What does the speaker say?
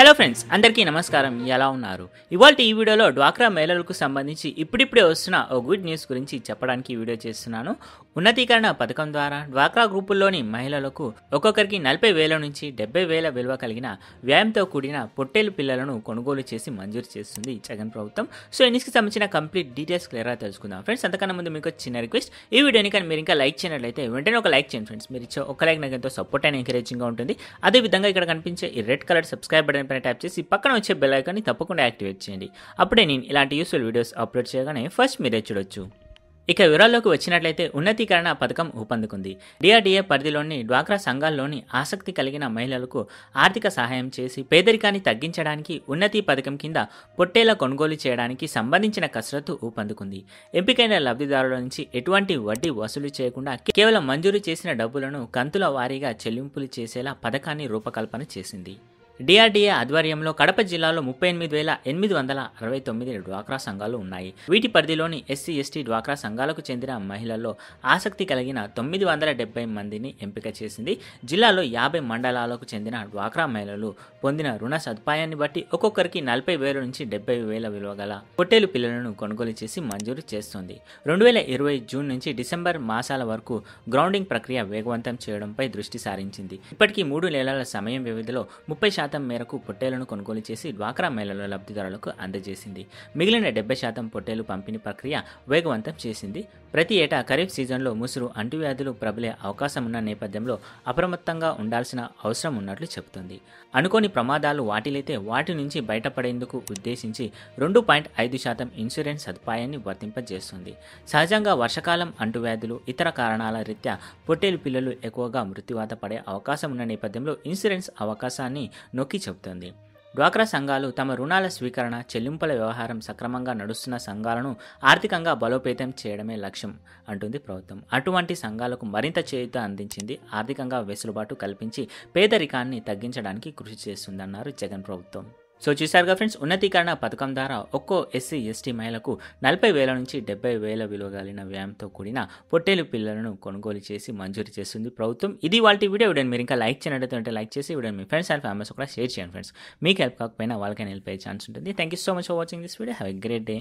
hello friends అందరికీ నమస్కారం ఎలా ఉన్నారు ఇవాళ ఈ వీడియోలో డ్వాక్రా మహిళలకు సంబంధించి ఇప్పుడిప్పుడే వస్తున్న ఓ గుడ్ న్యూస్ గురించి చెప్పడానికి వీడియో చేస్తున్నాను ఉన్నతీకరణ పథకం ద్వారా డ్వాక్రా గ్రూపుల్లోని మహిళలకు ఒక్కొక్కరికి నలభై వేల నుంచి డెబ్బై వేల విలువ కలిగిన వ్యాయంతో కూడిన పొట్టేలు పిల్లలను కొనుగోలు చేసి మంజూరు చేస్తుంది జగన్ ప్రభుత్వం సో ఇన్నికి సంబంధించిన కంప్లీట్ డీటెయిల్స్ క్లియర్గా తెలుసుకుందాం ఫ్రెండ్స్ అంతకన్నా ముందు మీకు చిన్న రిక్వెస్ట్ ఈ వీడియోని కానీ మీరు ఇంకా లైక్ చేయనట్లయితే వెంటనే ఒక లైక్ చేయండి ఫ్రెండ్స్ మీరు ఇచ్చే ఒక లైక్ నాకు ఎంతో సపోర్ట్ అండ్ ఎంకరేజింగ్గా ఉంటుంది అదేవిధంగా ఇక్కడ కనిపించే ఈ రెడ్ కలర్ సబ్స్క్రైబ్ బటన్ పైన ట్యాప్ చేసి పక్కన వచ్చే బెల్ ఐకాన్ని తప్పకుండా యాక్టివేట్ చేయండి అప్పుడే నేను ఇలాంటి యూస్ఫుల్ వీడియోస్ అప్లోడ్ చేయగానే ఫస్ట్ మీరే చూడొచ్చు ఇక వివరాల్లోకి వచ్చినట్లయితే ఉన్నతీకరణ పథకం ఊపందుకుంది డిఆర్డీఏ పరిధిలోని డ్వాక్రా సంఘాల్లోని ఆసక్తి కలిగిన మహిళలకు ఆర్థిక సహాయం చేసి పేదరికాన్ని తగ్గించడానికి ఉన్నతి పథకం కింద పొట్టేల కొనుగోలు చేయడానికి సంబంధించిన కసరత్తు ఊపందుకుంది ఎంపికైన లబ్ధిదారుల నుంచి ఎటువంటి వడ్డీ వసూలు చేయకుండా కేవలం మంజూరు చేసిన డబ్బులను కంతుల వారీగా చెల్లింపులు చేసేలా పథకాన్ని రూపకల్పన చేసింది డిఆర్డీఏ ఆధ్వర్యంలో కడప జిల్లాలో ముప్పై ఎనిమిది వేల ఎనిమిది వందల అరవై తొమ్మిది డ్వాక్రా సంఘాలు ఉన్నాయి వీటి పరిధిలోని ఎస్సీ ఎస్టీ డ్వాక్రా సంఘాలకు చెందిన మహిళల్లో ఆసక్తి కలిగిన తొమ్మిది వందల డెబ్బై మందిని ఎంపిక చేసింది జిల్లాలో యాభై మండలాలకు చెందిన డ్వాక్రా మహిళలు పొందిన రుణ సదుపాయాన్ని బట్టి ఒక్కొక్కరికి నలభై వేల నుంచి డెబ్బై వేల విలువ గల పొట్టేలు పిల్లలను కొనుగోలు చేసి మంజూరు చేస్తుంది రెండు వేల ఇరవై జూన్ నుంచి డిసెంబర్ మాసాల వరకు గ్రౌండింగ్ ప్రక్రియ వేగవంతం చేయడంపై దృష్టి సారించింది ఇప్పటికీ మూడు నెలల సమయం వ్యవధిలో ముప్పై శాతం శాతం మేరకు పొట్టేలను కొనుగోలు చేసి డ్వాక్రా మేళలో లబ్ధిదారులకు అందజేసింది మిగిలిన డెబ్బై శాతం పొట్టేలు పంపిణీ ప్రక్రియ వేగవంతం చేసింది ప్రతి ఏటా ఖరీఫ్ సీజన్లో ముసురు అంటువ్యాధులు ప్రబలే అవకాశం ఉన్న నేపథ్యంలో అప్రమత్తంగా ఉండాల్సిన అవసరం ఉన్నట్లు చెబుతుంది అనుకోని ప్రమాదాలు వాటిలైతే వాటి నుంచి బయటపడేందుకు ఉద్దేశించి రెండు పాయింట్ ఐదు శాతం ఇన్సూరెన్స్ సదుపాయాన్ని వర్తింపజేస్తుంది సహజంగా వర్షకాలం అంటువ్యాధులు ఇతర కారణాల రీత్యా పొట్టేలు పిల్లలు ఎక్కువగా మృత్యువాత పడే అవకాశం ఉన్న నేపథ్యంలో ఇన్సూరెన్స్ అవకాశాన్ని నొక్కి చెబుతోంది డ్వాక్రా సంఘాలు తమ రుణాల స్వీకరణ చెల్లింపుల వ్యవహారం సక్రమంగా నడుస్తున్న సంఘాలను ఆర్థికంగా బలోపేతం చేయడమే లక్ష్యం అంటుంది ప్రభుత్వం అటువంటి సంఘాలకు మరింత చేయుత అందించింది ఆర్థికంగా వెసులుబాటు కల్పించి పేదరికాన్ని తగ్గించడానికి కృషి చేస్తుందన్నారు జగన్ ప్రభుత్వం సో చూసారుగా ఫ్రెండ్స్ ఉన్నతీకరణ పథకం ద్వారా ఒక్కో ఎస్సీ ఎస్టీ మహిళకు నలభై వేల నుంచి డెబ్బై వేల విలువ కలిగిన వ్యాయంతో కూడిన పొట్టేలు పిల్లలను కొనుగోలు చేసి మంజూరు చేస్తుంది ప్రభుత్వం ఇది వాళ్ళ వీడియో వీడియోని మీరు ఇంకా లైక్ చేయడం అంటే లైక్ చేసి వీడియో మీ ఫ్రెండ్స్ అండ్ ఫ్యామిలీస్ కూడా షేర్ చేయండి ఫ్రెండ్స్ మీకు హెల్ప్ కాకపోయినా వాళ్ళకైనా హెల్ప్ అయ్యే ఛాన్స్ ఉంటుంది thank you so much for watching this video have a great day